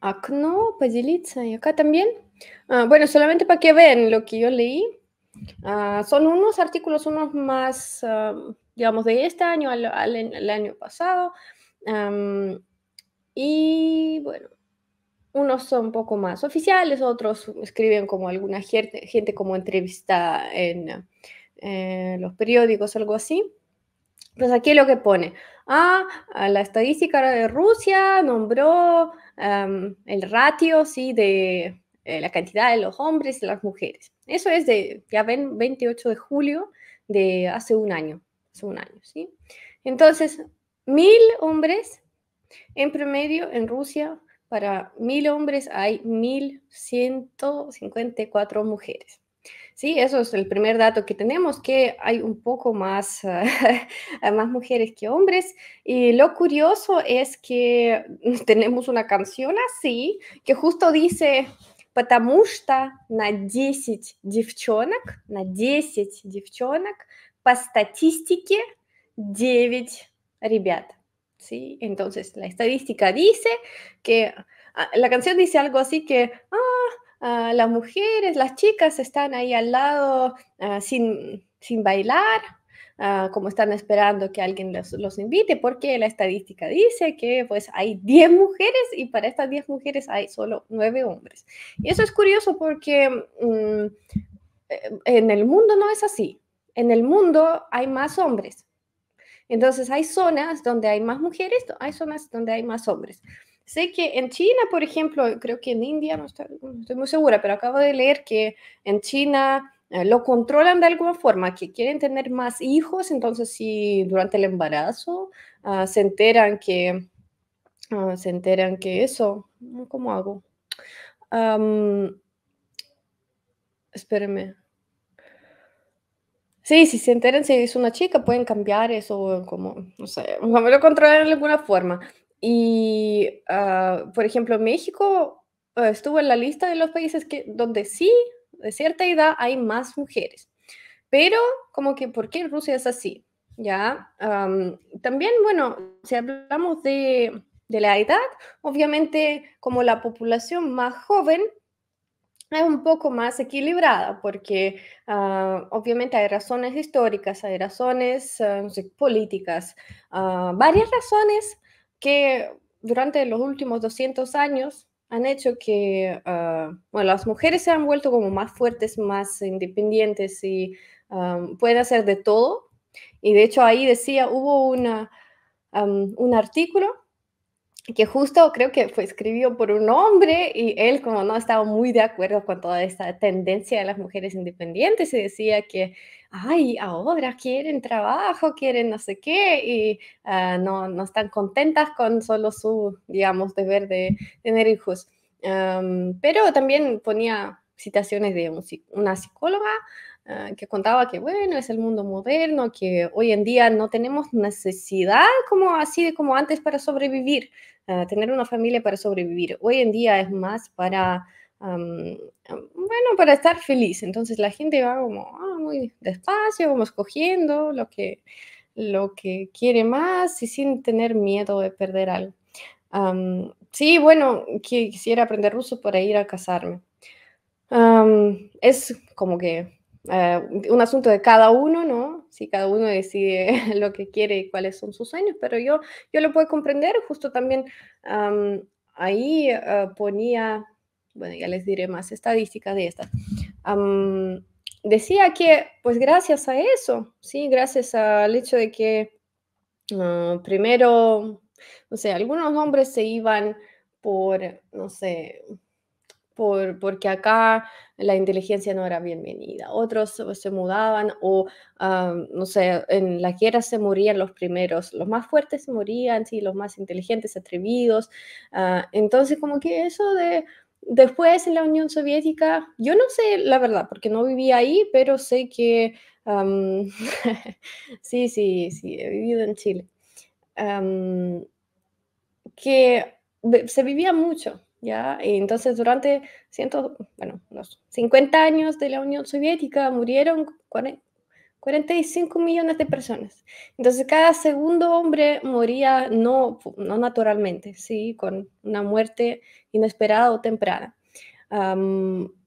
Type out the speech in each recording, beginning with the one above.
Acno, поделиться. Pues, y acá también. Ah, bueno, solamente para que vean lo que yo leí. Ah, son unos artículos, unos más, ah, digamos, de este año al, año pasado. y bueno, unos son un poco más oficiales, otros escriben como alguna gente, gente como entrevista en eh, los periódicos, algo así. Pues aquí lo que pone, ah, la estadística de Rusia nombró el ratio, sí, de eh, la cantidad de los hombres y las mujeres. Eso es de, ya ven, 28 de julio de hace un año, hace un año, ¿sí? Entonces, mil hombres en promedio en Rusia, para mil hombres hay 1.154 mujeres. Sí, eso es el primer dato que tenemos, que hay un poco más, más mujeres que hombres. Y lo curioso es que tenemos una canción así, que justo dice, patamusta, na 10 девчонок, na 10 девчонок por статистике 9 ребят. ¿sí? Entonces, la estadística dice que, ah, la canción dice algo así que, ah, Ah, las mujeres, las chicas están ahí al lado ah, sin, sin bailar, ah, como están esperando que alguien los, invite, porque la estadística dice que pues hay 10 mujeres y para estas 10 mujeres hay solo 9 hombres. Y eso es curioso porque mm, en el mundo no es así. En el mundo hay más hombres. Entonces hay zonas donde hay más mujeres, hay zonas donde hay más hombres. Sé que en China, por ejemplo, creo que en India, no estoy, muy segura, pero acabo de leer que en China eh, lo controlan de alguna forma, que quieren tener más hijos, entonces si durante el embarazo ah, se enteran que, ah, se enteran que eso, ¿cómo hago? espérenme. Sí, si se enteran si es una chica, pueden cambiar eso, como, no sé, lo controlan de alguna forma. Y, ah, por ejemplo, México eh, estuvo en la lista de los países que, donde sí, de cierta edad, hay más mujeres. Pero, como que, ¿por qué Rusia es así? ¿Ya? también, bueno, si hablamos de, de la edad, obviamente, como la población más joven es un poco más equilibrada porque ah, obviamente hay razones históricas, hay razones ah, políticas, varias razones que durante los últimos 200 años han hecho que ah, bueno, las mujeres se han vuelto como más fuertes, más independientes y ah, pueden hacer de todo. Y de hecho ahí decía, hubo una, un artículo que justo creo que fue escribió por un hombre y él como no estaba muy de acuerdo con toda esta tendencia de las mujeres independientes y decía que, ay, ahora quieren trabajo, quieren no sé qué y ah, no, están contentas con solo su, digamos, deber de tener hijos. pero también ponía citaciones de una psicóloga Ah, que contaba que, bueno, es el mundo moderno, que hoy en día no tenemos necesidad como así de como antes para sobrevivir, ah, tener una familia para sobrevivir. Hoy en día es más para... bueno, para estar feliz. Entonces la gente va como ah, muy despacio, vamos cogiendo lo que, lo que quiere más y sin tener miedo de perder algo. sí, bueno, quisiera aprender ruso para ir a casarme. es como que eh, un asunto de cada uno, ¿no? Si cada uno decide lo que quiere y cuáles son sus sueños, pero yo, yo lo puedo comprender, justo también ahí eh, ponía, bueno, ya les diré más estadísticas de estas. decía que, pues gracias a eso, sí, gracias al hecho de que ah, primero, no sé, algunos hombres se iban por, no sé, por, porque acá la inteligencia no era bienvenida. Otros se mudaban o, ah, no sé, en la guerra se morían los primeros, los más fuertes se morían, sí, los más inteligentes, atrevidos. Ah, entonces, como que eso de... Después en la Unión Soviética, yo no sé la verdad, porque no vivía ahí, pero sé que sí, sí, sí, he vivido en Chile. que se vivía mucho, ¿ya? Y entonces, durante los bueno, los 50 años de la Unión Soviética murieron 45 millones de personas. Entonces, cada segundo hombre moría no, no naturalmente, ¿sí? con una muerte inesperada o temprana.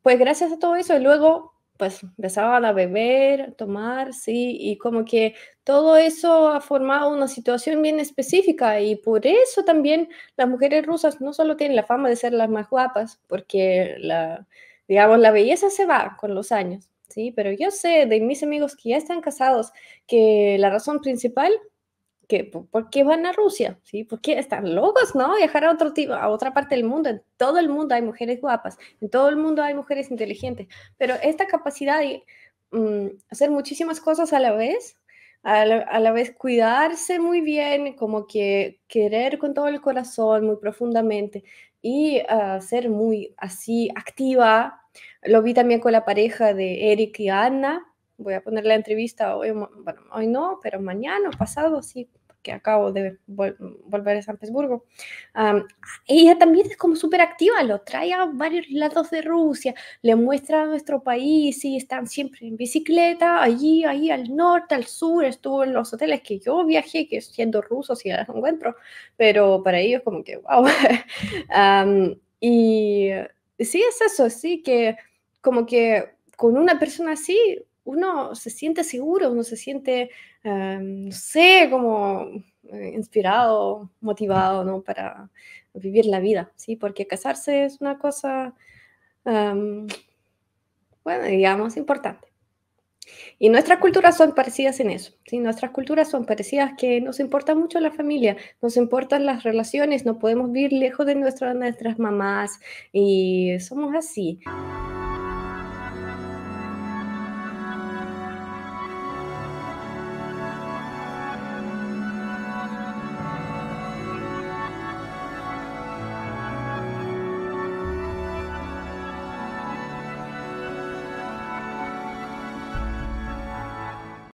pues gracias a todo eso, y luego pues empezaban a beber, tomar, sí, y como que todo eso ha formado una situación bien específica y por eso también las mujeres rusas no solo tienen la fama de ser las más guapas, porque la, digamos, la belleza se va con los años, sí, pero yo sé de mis amigos que ya están casados que la razón principal que, ¿por qué van a Rusia? ¿Sí? ¿Por qué están locos, no? Viajar a, otro tipo, a otra parte del mundo. En todo el mundo hay mujeres guapas, en todo el mundo hay mujeres inteligentes, pero esta capacidad de mm, hacer muchísimas cosas a la vez, a la, vez cuidarse muy bien, como que querer con todo el corazón, muy profundamente, y ah, ser muy así activa. Lo vi también con la pareja de Eric y Anna, voy a poner la entrevista hoy, bueno, hoy no, pero mañana o pasado, sí, que acabo de volver a San Petersburgo. ella también es como súper activa, lo trae a varios lados de Rusia, le muestra a nuestro país y están siempre en bicicleta, allí, ahí al norte, al sur, estuvo en los hoteles que yo viajé, que siendo ruso, si las encuentro, pero para ellos como que, wow. y sí, es eso, sí, que como que con una persona así uno se siente seguro, uno se siente, eh, no sé, como eh, inspirado, motivado, ¿no? Para vivir la vida, ¿sí? Porque casarse es una cosa, em, bueno, digamos, importante. Y nuestras culturas son parecidas en eso, ¿sí? Nuestras culturas son parecidas que nos importa mucho la familia, nos importan las relaciones, no podemos vivir lejos de nuestras mamás y somos así.